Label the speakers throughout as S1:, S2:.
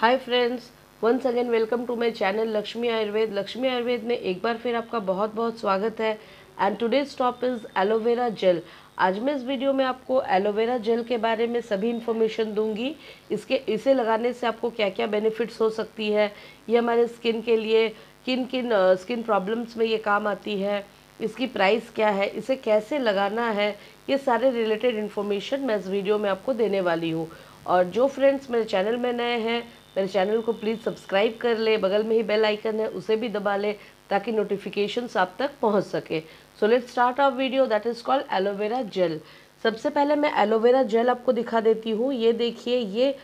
S1: hi friends once again welcome to my channel Lakshmi Ayurveda Lakshmi Ayurveda में एक बार फिर आपका बहुत बहुत स्वागत है and today's top is aloe vera gel आज मैं इस वीडियो में आपको एलोवेरा जेल के बारे में सभी इन्फॉर्मेशन दूंगी इसके इसे लगाने से आपको क्या क्या बेनिफिट्स हो सकती है ये हमारे स्किन के लिए किन किन स्किन प्रॉब्लम्स में ये काम आती है इसकी प्राइस क्या है इसे कैसे लगाना है ये सारे रिलेटेड इन्फॉर्मेशन मैं इस वीडियो में आपको देने वाली हूँ और जो फ्रेंड्स मेरे चैनल में नए हैं मेरे चैनल को प्लीज़ सब्सक्राइब कर ले बगल में ही बेल आइकन है उसे भी दबा ले ताकि नोटिफिकेशंस आप तक पहुंच सके so let start our video that is called aloe vera gel सबसे पहले मैं एलोवेरा जेल आपको दिखा देती हूँ ये देखिए ये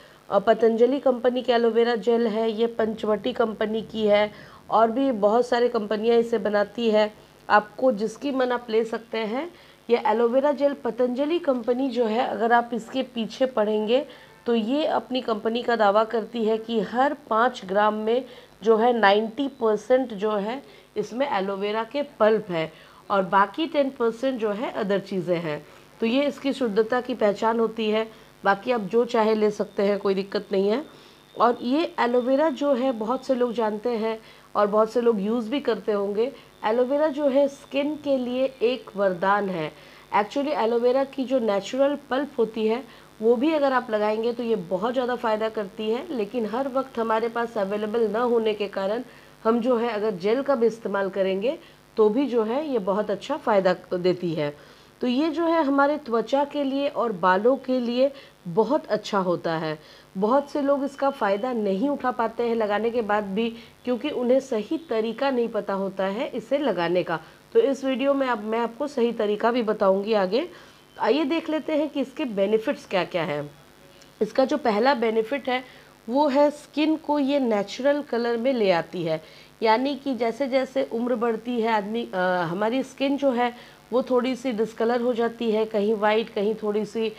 S1: पतंजलि कंपनी की एलोवेरा जेल है ये पंचवटी कंपनी की है और भी बहुत सारी कंपनियाँ इसे बनाती है आपको जिसकी मन आप ले सकते हैं ये एलोवेरा जेल पतंजलि कंपनी जो है अगर आप इसके पीछे पढ़ेंगे तो ये अपनी कंपनी का दावा करती है कि हर पाँच ग्राम में जो है नाइन्टी परसेंट जो है इसमें एलोवेरा के पल्प है और बाकी टेन परसेंट जो है अदर चीज़ें हैं तो ये इसकी शुद्धता की पहचान होती है बाकी आप जो चाहे ले सकते हैं कोई दिक्कत नहीं है और ये एलोवेरा जो है बहुत से लोग जानते हैं और बहुत से लोग यूज़ भी करते होंगे एलोवेरा जो है स्किन के लिए एक वरदान है एक्चुअली एलोवेरा की जो नेचुरल पल्प होती है वो भी अगर आप लगाएंगे तो ये बहुत ज़्यादा फ़ायदा करती है लेकिन हर वक्त हमारे पास अवेलेबल ना होने के कारण हम जो है अगर जेल का भी इस्तेमाल करेंगे तो भी जो है ये बहुत अच्छा फ़ायदा तो देती है तो ये जो है हमारे त्वचा के लिए और बालों के लिए बहुत अच्छा होता है बहुत से लोग इसका फ़ायदा नहीं उठा पाते हैं लगाने के बाद भी क्योंकि उन्हें सही तरीका नहीं पता होता है इसे लगाने का तो इस वीडियो में अब आप, मैं आपको सही तरीका भी बताऊंगी आगे आइए देख लेते हैं कि इसके बेनिफिट्स क्या क्या हैं इसका जो पहला बेनिफिट है वो है स्किन को ये नेचुरल कलर में ले आती है यानी कि जैसे जैसे उम्र बढ़ती है आदमी हमारी स्किन जो है वो थोड़ी सी डिसकलर हो जाती है कहीं वाइट कहीं थोड़ी सी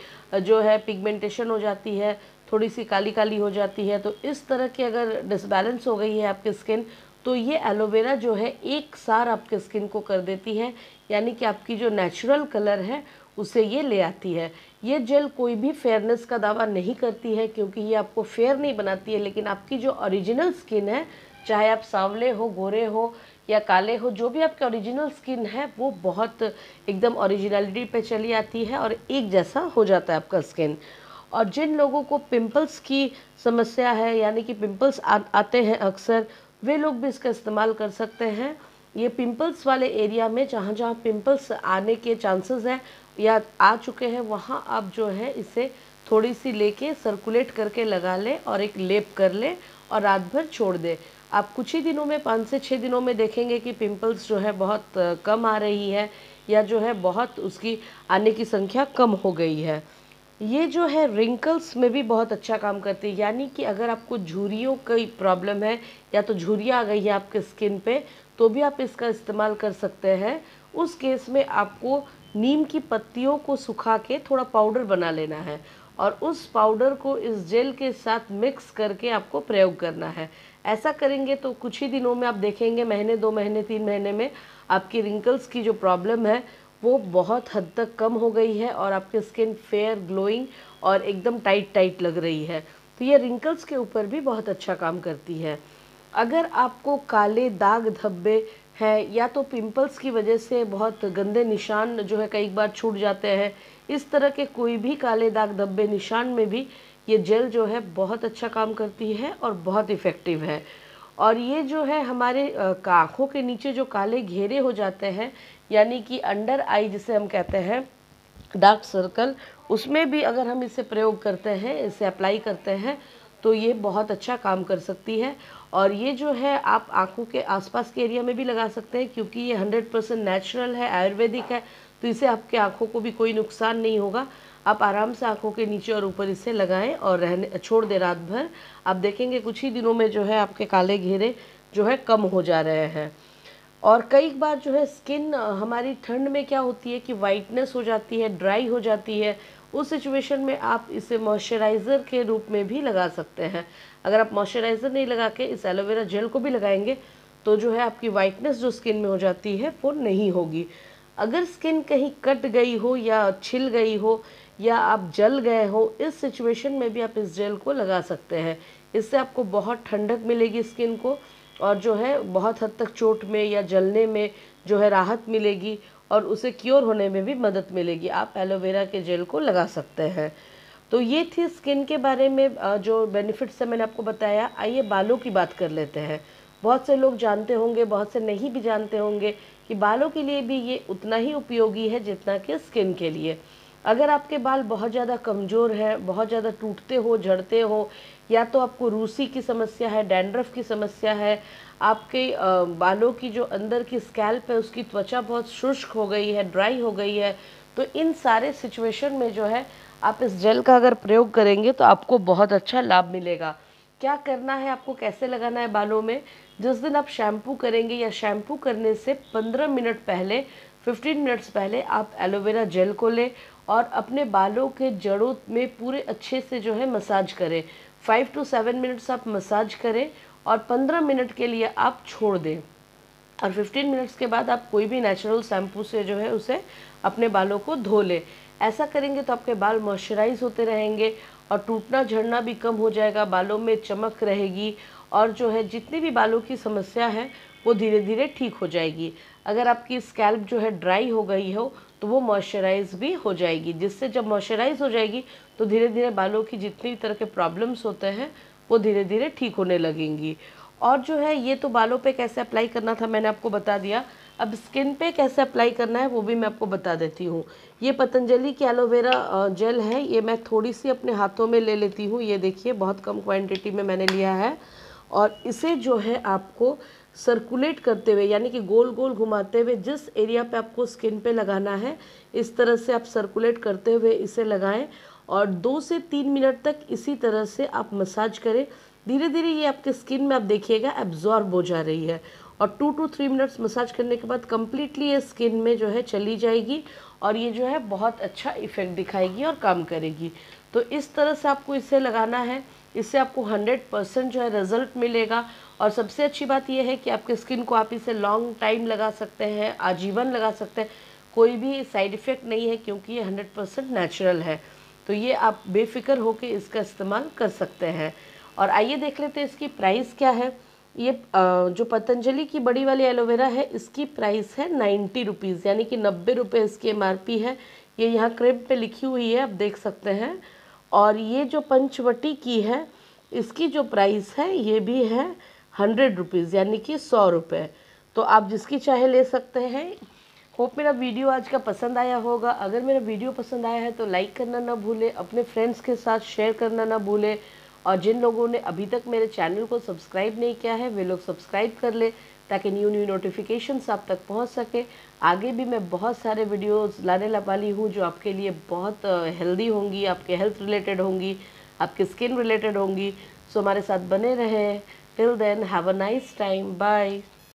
S1: जो है पिगमेंटेशन हो जाती है थोड़ी सी काली काली हो जाती है तो इस तरह की अगर डिसबैलेंस हो गई है आपकी स्किन तो ये एलोवेरा जो है एक सार आपके स्किन को कर देती है यानी कि आपकी जो नेचुरल कलर है उसे ये ले आती है ये जेल कोई भी फेयरनेस का दावा नहीं करती है क्योंकि ये आपको फेयर नहीं बनाती है लेकिन आपकी जो ओरिजिनल स्किन है चाहे आप सांवले हो गोरे हो या काले हो जो भी आपके ओरिजिनल स्किन है वो बहुत एकदम ओरिजिनलिटी पे चली आती है और एक जैसा हो जाता है आपका स्किन और जिन लोगों को पिंपल्स की समस्या है यानी कि पिंपल्स आ, आते हैं अक्सर वे लोग भी इसका इस्तेमाल कर सकते हैं ये पिंपल्स वाले एरिया में जहाँ जहाँ पिंपल्स आने के चांसेस हैं या आ चुके हैं वहाँ आप जो है इसे थोड़ी सी लेके सर्कुलेट करके लगा लें और एक लेप कर लें और रात भर छोड़ दें आप कुछ ही दिनों में पाँच से छः दिनों में देखेंगे कि पिंपल्स जो है बहुत कम आ रही है या जो है बहुत उसकी आने की संख्या कम हो गई है ये जो है रिंकल्स में भी बहुत अच्छा काम करती है यानी कि अगर आपको झुरियों की प्रॉब्लम है या तो झुरियाँ आ गई है आपके स्किन पे तो भी आप इसका इस्तेमाल कर सकते हैं उस केस में आपको नीम की पत्तियों को सुखा के थोड़ा पाउडर बना लेना है और उस पाउडर को इस जेल के साथ मिक्स करके आपको प्रयोग करना है ऐसा करेंगे तो कुछ ही दिनों में आप देखेंगे महीने दो महीने तीन महीने में आपकी रिंकल्स की जो प्रॉब्लम है वो बहुत हद तक कम हो गई है और आपकी स्किन फेयर ग्लोइंग और एकदम टाइट टाइट लग रही है तो ये रिंकल्स के ऊपर भी बहुत अच्छा काम करती है अगर आपको काले दाग धब्बे हैं या तो पिंपल्स की वजह से बहुत गंदे निशान जो है कई बार छूट जाते हैं इस तरह के कोई भी काले दाग धब्बे निशान में भी ये जेल जो है बहुत अच्छा काम करती है और बहुत इफ़ेक्टिव है और ये जो है हमारे आँखों के नीचे जो काले घेरे हो जाते हैं यानी कि अंडर आई जिसे हम कहते हैं डार्क सर्कल उसमें भी अगर हम इसे प्रयोग करते हैं इसे अप्लाई करते हैं तो ये बहुत अच्छा काम कर सकती है और ये जो है आप आंखों के आसपास के एरिया में भी लगा सकते हैं क्योंकि ये हंड्रेड परसेंट नेचुरल है आयुर्वेदिक है तो इसे आपके आंखों को भी कोई नुकसान नहीं होगा आप आराम से आंखों के नीचे और ऊपर इसे लगाएं और रहने छोड़ दें रात भर आप देखेंगे कुछ ही दिनों में जो है आपके काले घेरे जो है कम हो जा रहे हैं और कई बार जो है स्किन हमारी ठंड में क्या होती है कि वाइटनेस हो जाती है ड्राई हो जाती है उस सिचुएशन में आप इसे मॉइस्चराइज़र के रूप में भी लगा सकते हैं अगर आप मॉइस्चराइज़र नहीं लगा के इस एलोवेरा जेल को भी लगाएंगे तो जो है आपकी वाइटनेस जो स्किन में हो जाती है वो नहीं होगी अगर स्किन कहीं कट गई हो या छिल गई हो या आप जल गए हो इस सिचुएशन में भी आप इस जेल को लगा सकते हैं इससे आपको बहुत ठंडक मिलेगी स्किन को और जो है बहुत हद तक चोट में या जलने में जो है राहत मिलेगी और उसे क्योर होने में भी मदद मिलेगी आप एलोवेरा के जेल को लगा सकते हैं तो ये थी स्किन के बारे में जो बेनिफिट्स है मैंने आपको बताया आइए बालों की बात कर लेते हैं बहुत से लोग जानते होंगे बहुत से नहीं भी जानते होंगे कि बालों के लिए भी ये उतना ही उपयोगी है जितना कि स्किन के लिए अगर आपके बाल बहुत ज़्यादा कमज़ोर है बहुत ज़्यादा टूटते हो झड़ते हो या तो आपको रूसी की समस्या है डैंड्रफ की समस्या है आपके बालों की जो अंदर की स्कैल्प है उसकी त्वचा बहुत शुष्क हो गई है ड्राई हो गई है तो इन सारे सिचुएशन में जो है आप इस जेल का अगर प्रयोग करेंगे तो आपको बहुत अच्छा लाभ मिलेगा क्या करना है आपको कैसे लगाना है बालों में जिस दिन आप शैम्पू करेंगे या शैम्पू करने से 15 मिनट पहले 15 मिनट्स पहले आप एलोवेरा जेल को लें और अपने बालों के जड़ों में पूरे अच्छे से जो है मसाज करें फाइव टू सेवन मिनट्स आप मसाज करें और पंद्रह मिनट के लिए आप छोड़ दें और फिफ्टीन मिनट्स के बाद आप कोई भी नेचुरल शैम्पू से जो है उसे अपने बालों को धो लें ऐसा करेंगे तो आपके बाल मॉइस्चराइज होते रहेंगे और टूटना झड़ना भी कम हो जाएगा बालों में चमक रहेगी और जो है जितनी भी बालों की समस्या है वो धीरे धीरे ठीक हो जाएगी अगर आपकी स्कैल्प जो है ड्राई हो गई हो तो वो मॉइस्चराइज भी हो जाएगी जिससे जब मॉइस्चराइज हो जाएगी तो धीरे धीरे बालों की जितनी भी तरह के प्रॉब्लम्स होते हैं वो धीरे धीरे ठीक होने लगेंगी और जो है ये तो बालों पे कैसे अप्लाई करना था मैंने आपको बता दिया अब स्किन पे कैसे अप्लाई करना है वो भी मैं आपको बता देती हूँ ये पतंजलि की एलोवेरा जेल है ये मैं थोड़ी सी अपने हाथों में ले लेती हूँ ये देखिए बहुत कम क्वान्टिटी में मैंने लिया है और इसे जो है आपको सर्कुलेट करते हुए यानी कि गोल गोल घुमाते हुए जिस एरिया पे आपको स्किन पे लगाना है इस तरह से आप सर्कुलेट करते हुए इसे लगाएं और दो से तीन मिनट तक इसी तरह से आप मसाज करें धीरे धीरे ये आपके स्किन में आप देखिएगा एब्जॉर्ब हो जा रही है और two to three minutes massage करने के बाद कम्प्लीटली ये स्किन में जो है चली जाएगी और ये जो है बहुत अच्छा इफ़ेक्ट दिखाएगी और काम करेगी तो इस तरह से आपको इसे लगाना है इससे आपको 100 परसेंट जो है रिज़ल्ट मिलेगा और सबसे अच्छी बात यह है कि आपके स्किन को आप इसे लॉन्ग टाइम लगा सकते हैं आजीवन लगा सकते हैं कोई भी साइड इफ़ेक्ट नहीं है क्योंकि ये हंड्रेड परसेंट नेचुरल है तो ये आप बेफिक्र होकर इसका इस्तेमाल कर सकते हैं और आइए देख लेते हैं इसकी प्राइस क्या है ये जो पतंजलि की बड़ी वाली एलोवेरा है इसकी प्राइस है नाइन्टी रुपीज़ यानी कि नब्बे रुपये इसकी एम है ये यहाँ क्रेप पे लिखी हुई है आप देख सकते हैं और ये जो पंचवटी की है इसकी जो प्राइस है ये भी है हंड्रेड रुपीज़ यानी कि सौ रुपये तो आप जिसकी चाहे ले सकते हैं होप मेरा वीडियो आज का पसंद आया होगा अगर मेरा वीडियो पसंद आया है तो लाइक करना ना भूलें अपने फ्रेंड्स के साथ शेयर करना ना भूलें और जिन लोगों ने अभी तक मेरे चैनल को सब्सक्राइब नहीं किया है वे लोग सब्सक्राइब कर ले ताकि न्यू न्यू नोटिफिकेशंस आप तक पहुंच सके आगे भी मैं बहुत सारे वीडियोस लाने ला वाली हूँ जो आपके लिए बहुत हेल्दी होंगी आपके हेल्थ रिलेटेड होंगी आपकी स्किन रिलेटेड होंगी सो हमारे साथ बने रहें till then have a nice time bye